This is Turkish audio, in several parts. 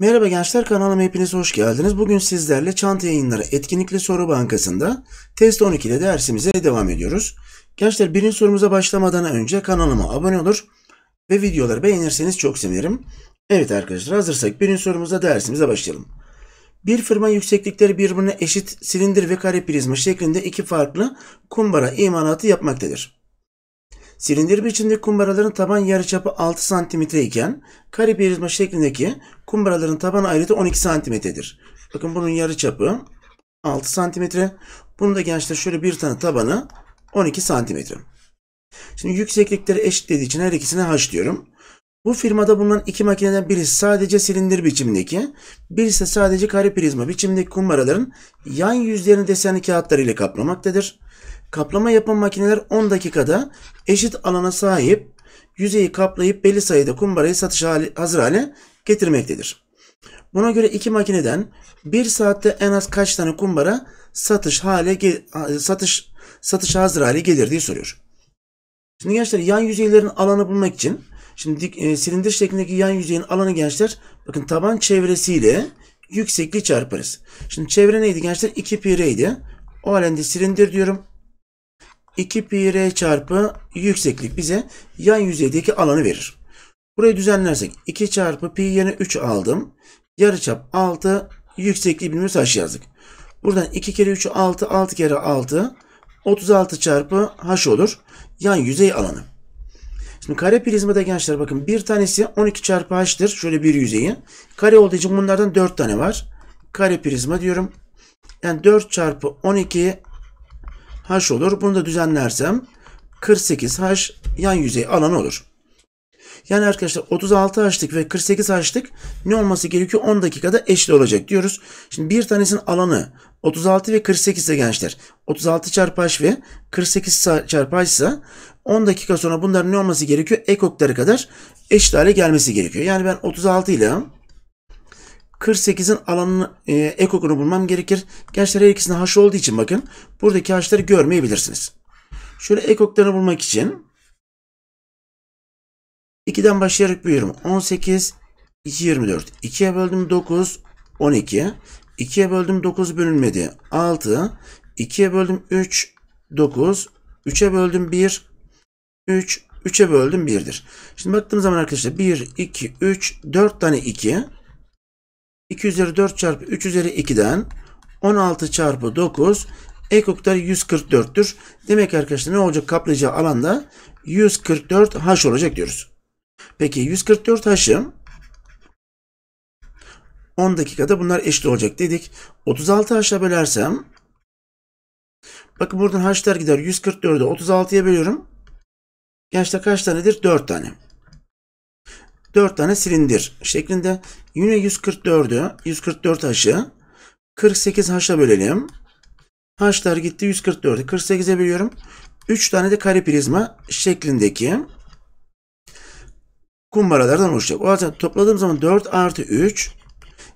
Merhaba gençler kanalıma hepiniz hoş geldiniz. Bugün sizlerle Çanta Yayınları Etkinlikli Soru Bankası'nda test 12 ile dersimize devam ediyoruz. Gençler birinci sorumuza başlamadan önce kanalıma abone olur ve videoları beğenirseniz çok sevinirim. Evet arkadaşlar hazırsak birinci sorumuza dersimize başlayalım. Bir firma yükseklikleri birbirine eşit silindir ve kare prizma şeklinde iki farklı kumbara imalatı yapmaktadır. Silindir biçimdeki kumbaraların taban yarıçapı 6 cm iken kare prizma şeklindeki kumbaraların taban ayrıtı 12 cm'dir. Bakın bunun yarıçapı 6 cm. Bunu da gençler şöyle bir tane tabanı 12 cm. Şimdi yükseklikleri eşitlediği için her ikisine h diyorum. Bu firmada bulunan iki makineden birisi sadece silindir biçimindeki, birisi sadece kare prizma biçimindeki kumbaraların yan yüzlerini desenli kağıtlar ile kaplamaktadır. Kaplama yapan makineler 10 dakikada eşit alana sahip yüzeyi kaplayıp belli sayıda kumbarayı satış hali, hazır hale getirmektedir. Buna göre iki makineden bir saatte en az kaç tane kumbara satış hale satış satış hazır hale gelir diye soruyor. Şimdi gençler yan yüzeylerin alanı bulmak için Şimdi dik, e, silindir şeklindeki yan yüzeyin alanı gençler bakın taban çevresiyle yüksekliği çarparız. Şimdi çevre neydi gençler? 2 pi r idi. O halinde silindir diyorum. 2 pi r çarpı yükseklik bize yan yüzeydeki alanı verir. Burayı düzenlersek 2 çarpı pi yerine 3 aldım. Yarıçap 6 yüksekliği bilmiyoruz haş yazdık. Buradan 2 kere 3 6 6 kere 6 36 çarpı haş olur. Yan yüzey alanı. Şimdi kare prizmada gençler bakın bir tanesi 12 çarpı h'tır. Şöyle bir yüzeyi. Kare olduğu için bunlardan 4 tane var. Kare prizma diyorum. Yani 4 çarpı 12 h olur. Bunu da düzenlersem 48 h yan yüzey alanı olur. Yani arkadaşlar 36 açtık ve 48 açtık. Ne olması gerekiyor? 10 dakikada eşit olacak diyoruz. Şimdi bir tanesinin alanı 36 ve 48 de gençler. 36 çarpı h ve 48 çarpı ise 10 dakika sonra bunların ne olması gerekiyor? Ekokları kadar eşit hale gelmesi gerekiyor. Yani ben 36 ile 48'in alanını e, ekokunu bulmam gerekir. Gençler her ikisinin haş olduğu için bakın buradaki haşları görmeyebilirsiniz. Şöyle ekoklarını bulmak için 2'den başlayarak büyüyorum. 18, 2, 24. 2'ye böldüm 9, 12. 2'ye böldüm 9 bölünmedi. 6. 2'ye böldüm 3, 9. 3'e böldüm 1, 3. 3'e böldüm 1'dir. Şimdi baktığımız zaman arkadaşlar 1, 2, 3, 4 tane 2. 2 üzeri 4 çarpı 3 üzeri 2'den 16 çarpı 9 ekoktar 144'tür. Demek arkadaşlar ne olacak kaplayacağı alanda 144 haş olacak diyoruz. Peki 144 haşım 10 dakikada bunlar eşit olacak dedik. 36 haşla bölersem bakın buradan haşlar gider 144'ü 36'ya bölüyorum. Gençte kaç tanedir? 4 tane. 4 tane silindir şeklinde yine 144'ü 144 haşı 48 haşla bölelim. Haşlar gitti 144'ü 48'e bölüyorum. 3 tane de kare prizma şeklindeki kumbaralardan oluşacak. O halde topladığım zaman 4 artı 3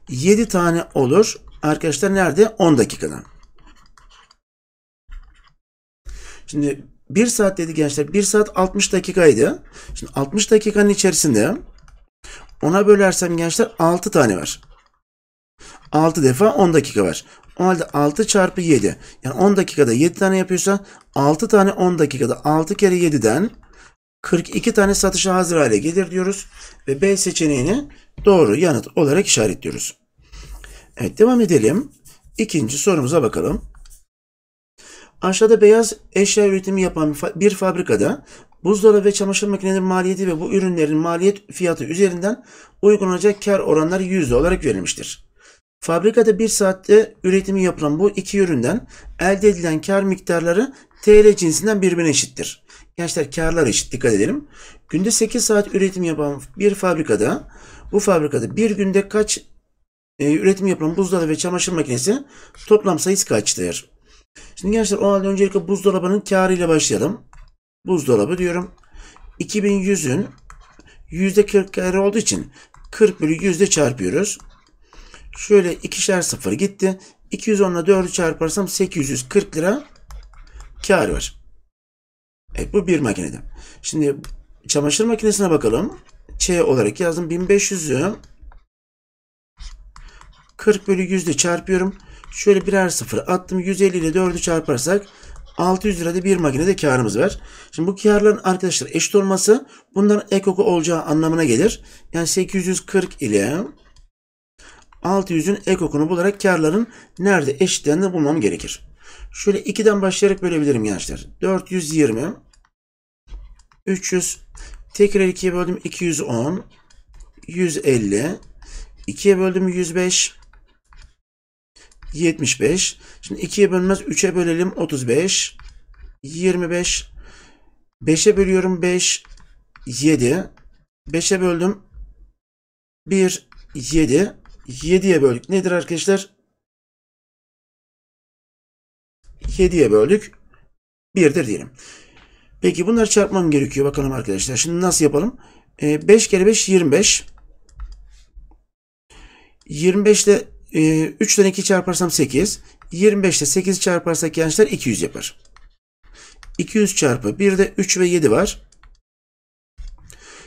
7 tane olur. Arkadaşlar nerede? 10 dakikada. Şimdi 1 saat dedi gençler. 1 saat 60 dakikaydı. Şimdi 60 dakikanın içerisinde ona bölersem gençler 6 tane var. 6 defa 10 dakika var. O halde 6 çarpı 7. Yani 10 dakikada 7 tane yapıyorsa 6 tane 10 dakikada 6 kere 7'den 42 tane satışa hazır hale gelir diyoruz ve B seçeneğini doğru yanıt olarak işaretliyoruz. Evet devam edelim. İkinci sorumuza bakalım. Aşağıda beyaz eşya üretimi yapan bir fabrikada buzdolabı ve çamaşır makinelerinin maliyeti ve bu ürünlerin maliyet fiyatı üzerinden uygulanacak kar oranları yüzde olarak verilmiştir. Fabrikada bir saatte üretimi yapılan bu iki üründen elde edilen kar miktarları TL cinsinden birbirine eşittir. Gençler karlar eşit dikkat edelim. Günde 8 saat üretim yapan bir fabrikada bu fabrikada bir günde kaç e, üretim yapılan buzdolabı ve çamaşır makinesi toplam sayısı kaçtır? Şimdi gençler o halde öncelikle buzdolabının ile başlayalım. Buzdolabı diyorum. 2100'ün %40 karı olduğu için 40 bölü yüzde çarpıyoruz. Şöyle ikişer sıfır gitti. 210 ile 4'ü çarparsam 840 lira kar var. Evet bu bir makinede. Şimdi çamaşır makinesine bakalım. Ç olarak yazdım. 1500'ü 40 bölü 100 ile çarpıyorum. Şöyle birer sıfır attım. 150 ile 4'ü çarparsak 600 lirada bir makinede karımız var. Şimdi bu karların arkadaşlar eşit olması bunların ekoku olacağı anlamına gelir. Yani 840 ile 600'ün ekokunu bularak karların nerede eşitlerini bulmam gerekir. Şöyle 2'den başlayarak bölebilirim gençler. 420 300 tekrar 2'ye böldüm 210 150 2'ye böldüm 105 75 şimdi 2'ye bölmez 3'e bölelim 35 25 5'e bölüyorum 5 7 5'e böldüm 1 7 7'ye böldük. Nedir arkadaşlar? 7'ye böldük. 1'dir diyelim. Peki bunları çarpmam gerekiyor. Bakalım arkadaşlar. Şimdi nasıl yapalım? E, ee, 5 kere 5 25. 25 ile e, 3'ten 2 çarparsam 8. 25 ile 8 çarparsak gençler 200 yapar. 200 çarpı 1 3 ve 7 var.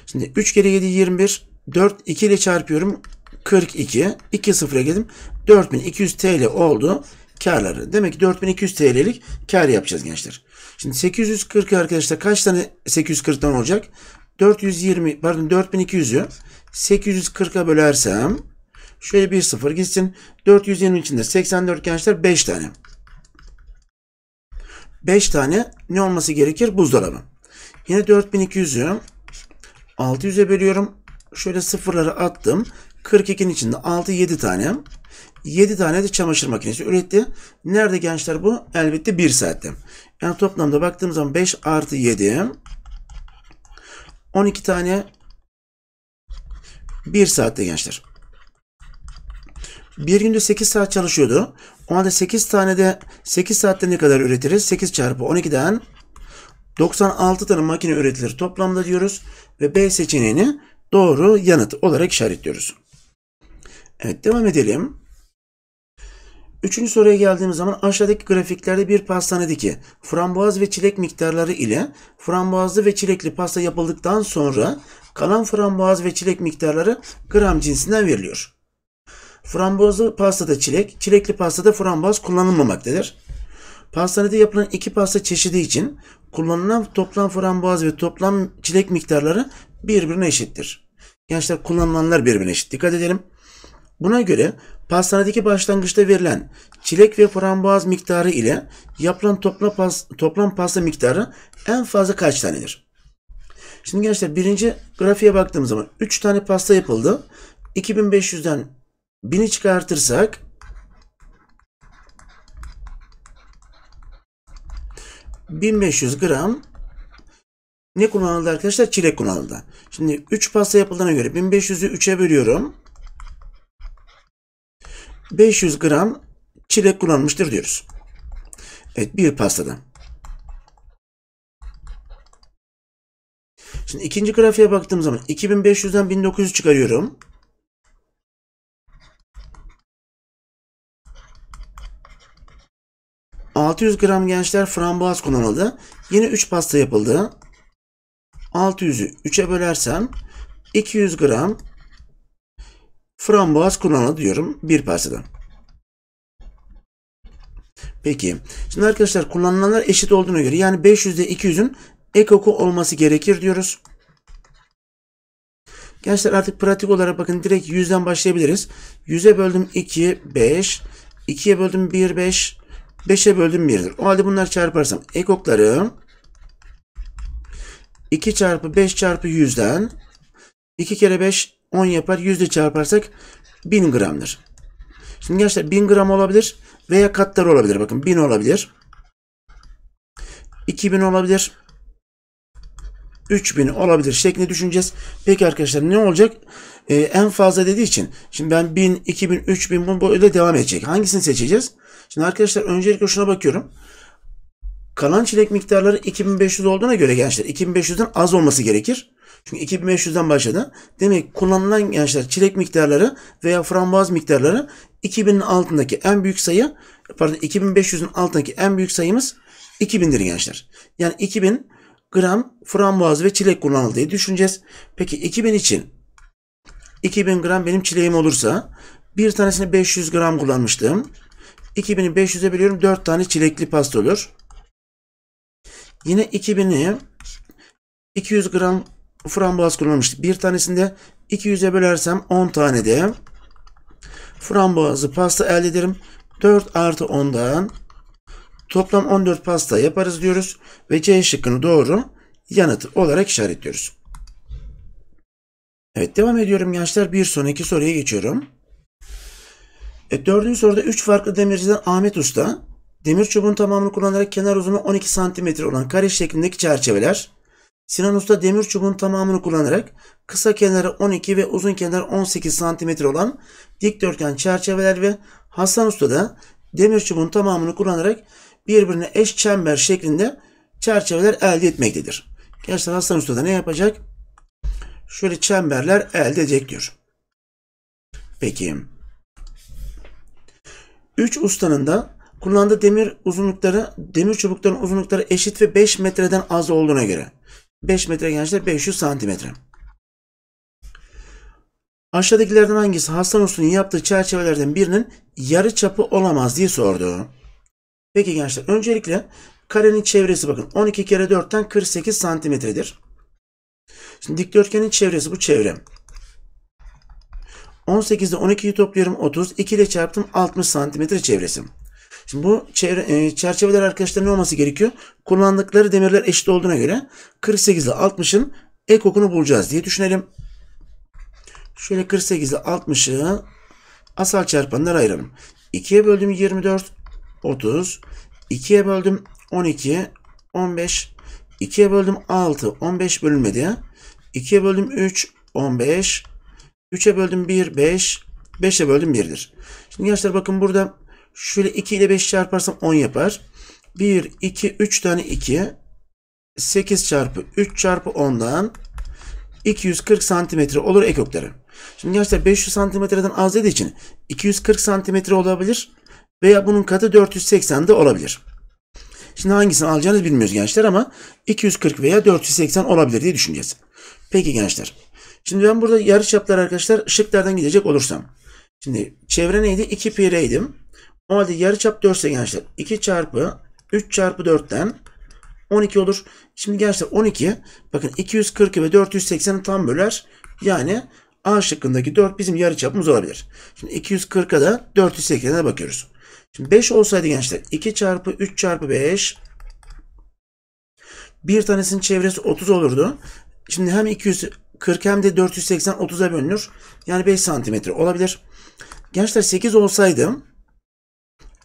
Şimdi 3 kere 7 21. 4 2 ile çarpıyorum. 42. 2 sıfıra geldim. 4200 TL oldu karları. Demek ki 4200 TL'lik kar yapacağız gençler. Şimdi 840 arkadaşlar kaç tane 840'tan olacak? 420 pardon 4200'ü 840'a bölersem şöyle bir sıfır gitsin. 420 içinde 84 gençler 5 tane. 5 tane ne olması gerekir? Buzdolabı. Yine 4200'ü 600'e bölüyorum. Şöyle sıfırları attım. 42'nin içinde 6 7 tane. 7 tane de çamaşır makinesi üretti. Nerede gençler bu? Elbette 1 saatte. Yani toplamda baktığım zaman 5 artı 7 12 tane 1 saatte gençler. Bir günde 8 saat çalışıyordu. O halde 8 tane de 8 saatte ne kadar üretiriz? 8 çarpı 12'den 96 tane makine üretilir toplamda diyoruz ve B seçeneğini doğru yanıt olarak işaretliyoruz. Evet devam edelim. Üçüncü soruya geldiğimiz zaman aşağıdaki grafiklerde bir pastanedeki framboaz ve çilek miktarları ile framboazlı ve çilekli pasta yapıldıktan sonra kalan framboaz ve çilek miktarları gram cinsinden veriliyor. Frambuazlı pastada çilek, çilekli pastada framboaz kullanılmamaktadır. Pastanede yapılan iki pasta çeşidi için kullanılan toplam framboaz ve toplam çilek miktarları birbirine eşittir. Gençler kullanılanlar birbirine eşit. Dikkat edelim. Buna göre pastanedeki başlangıçta verilen çilek ve frambuaz miktarı ile yapılan toplam, pas, toplam pasta miktarı en fazla kaç tanedir? Şimdi gençler birinci grafiğe baktığımız zaman 3 tane pasta yapıldı. 2500'den 1000'i çıkartırsak 1500 gram ne kullanıldı arkadaşlar? Çilek kullanıldı. Şimdi 3 pasta yapıldığına göre 1500'ü 3'e bölüyorum. 500 gram çilek kullanmıştır diyoruz. Evet bir pastada. Şimdi ikinci grafiğe baktığım zaman 2500'den 1900 çıkarıyorum. ...600 gram gençler frambuaz kullanıldı. Yine 3 pasta yapıldı. 600'ü 3'e bölersem... ...200 gram frambuaz kullanıldı diyorum bir parçadan. Peki. Şimdi arkadaşlar kullanılanlar eşit olduğuna göre yani 500'de 200'ün ekoku olması gerekir diyoruz. Gençler artık pratik olarak bakın direkt 100'den başlayabiliriz. 100'e böldüm 2, 5. 2'ye böldüm 1, 5. 5'e böldüm 1'dir. O halde bunları çarparsam ekokları 2 çarpı 5 çarpı 100'den 2 kere 5 10 yapar. Yüzde çarparsak 1000 gramdır. Şimdi gençler 1000 gram olabilir veya katlar olabilir. Bakın 1000 olabilir. 2000 olabilir. 3000 olabilir şeklinde düşüneceğiz. Peki arkadaşlar ne olacak? Ee, en fazla dediği için. Şimdi ben 1000, 2000, 3000 bu böyle devam edecek. Hangisini seçeceğiz? Şimdi arkadaşlar öncelikle şuna bakıyorum. Kalan çilek miktarları 2500 olduğuna göre gençler 2500'den az olması gerekir. Çünkü 2500'den başladı. Demek ki kullanılan gençler çilek miktarları veya frambuaz miktarları 2000'in altındaki en büyük sayı pardon 2500'ün altındaki en büyük sayımız 2000'dir gençler. Yani 2000 gram frambuaz ve çilek kullanıldı diye düşüneceğiz. Peki 2000 için 2000 gram benim çileğim olursa bir tanesini 500 gram kullanmıştım. 2000'i 500'e biliyorum 4 tane çilekli pasta olur. Yine 2000'i 200 gram frambuaz kullanmıştık. Bir tanesinde 200'e bölersem 10 tane de frambuazlı pasta elde ederim. 4 artı 10'dan toplam 14 pasta yaparız diyoruz. Ve C şıkkını doğru yanıt olarak işaretliyoruz. Evet devam ediyorum gençler. Bir sonraki soruya geçiyorum. E, dördüncü soruda 3 farklı demirciden Ahmet Usta demir çubuğun tamamını kullanarak kenar uzunluğu 12 cm olan kare şeklindeki çerçeveler Sinan Usta demir çubuğun tamamını kullanarak kısa kenarı 12 ve uzun kenar 18 cm olan dikdörtgen çerçeveler ve Hasan Usta da demir çubuğun tamamını kullanarak birbirine eş çember şeklinde çerçeveler elde etmektedir. Gençler Hasan Usta da ne yapacak? Şöyle çemberler elde edecek diyor. Peki. Üç ustanın da kullandığı demir uzunlukları, demir çubukların uzunlukları eşit ve 5 metreden az olduğuna göre 5 metre gençler 500 santimetre. Aşağıdakilerden hangisi Hasan Usta'nın yaptığı çerçevelerden birinin yarı çapı olamaz diye sordu. Peki gençler öncelikle karenin çevresi bakın 12 kere 4'ten 48 santimetredir. Şimdi dikdörtgenin çevresi bu çevre. 18'de 12'yi topluyorum 30. 2 ile çarptım 60 santimetre çevresim. Şimdi bu çevre, e, çerçeveler arkadaşlar ne olması gerekiyor? Kullandıkları demirler eşit olduğuna göre 48 ile 60'ın ek okunu bulacağız diye düşünelim. Şöyle 48 ile 60'ı asal çarpanlar ayıralım. 2'ye böldüm 24, 30. 2'ye böldüm 12, 15. 2'ye böldüm 6, 15 bölünmedi. 2'ye böldüm 3, 15. 3'e böldüm 1, 5. 5'e böldüm 1'dir. Şimdi gençler bakın burada Şöyle 2 ile 5 çarparsam 10 yapar. 1, 2, 3 tane 2. 8 çarpı 3 çarpı 10'dan 240 santimetre olur ekokları. Şimdi gençler 500 santimetreden az dediği için 240 santimetre olabilir veya bunun katı 480 de olabilir. Şimdi hangisini alacağınızı bilmiyoruz gençler ama 240 veya 480 olabilir diye düşüneceğiz. Peki gençler. Şimdi ben burada yarış yarıçaplar arkadaşlar şıklardan gidecek olursam. Şimdi çevre neydi? 2 pi r'ydim. O halde çap 4 gençler 2 çarpı 3 çarpı 4'ten 12 olur. Şimdi gençler 12 bakın 240 ve 480'i tam böler. Yani A şıkkındaki 4 bizim yarı çapımız olabilir. Şimdi 240'a da 480'e bakıyoruz. Şimdi 5 olsaydı gençler 2 çarpı 3 çarpı 5 bir tanesinin çevresi 30 olurdu. Şimdi hem 240 hem de 480 30'a bölünür. Yani 5 santimetre olabilir. Gençler 8 olsaydı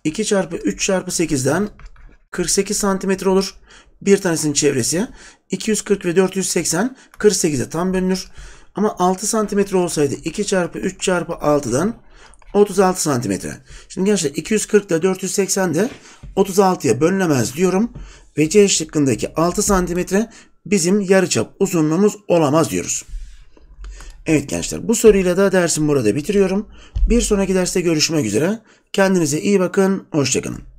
2 çarpı 3 çarpı 8'den 48 santimetre olur. Bir tanesinin çevresi 240 ve 480 48'e tam bölünür. Ama 6 santimetre olsaydı 2 çarpı 3 çarpı 6'dan 36 santimetre. Şimdi gençler 240 ile 480 de 36'ya bölünemez diyorum. Ve C şıkkındaki 6 santimetre bizim yarıçap uzunluğumuz olamaz diyoruz. Evet gençler bu soruyla da dersimi burada bitiriyorum. Bir sonraki derste görüşmek üzere. Kendinize iyi bakın. Hoşçakalın.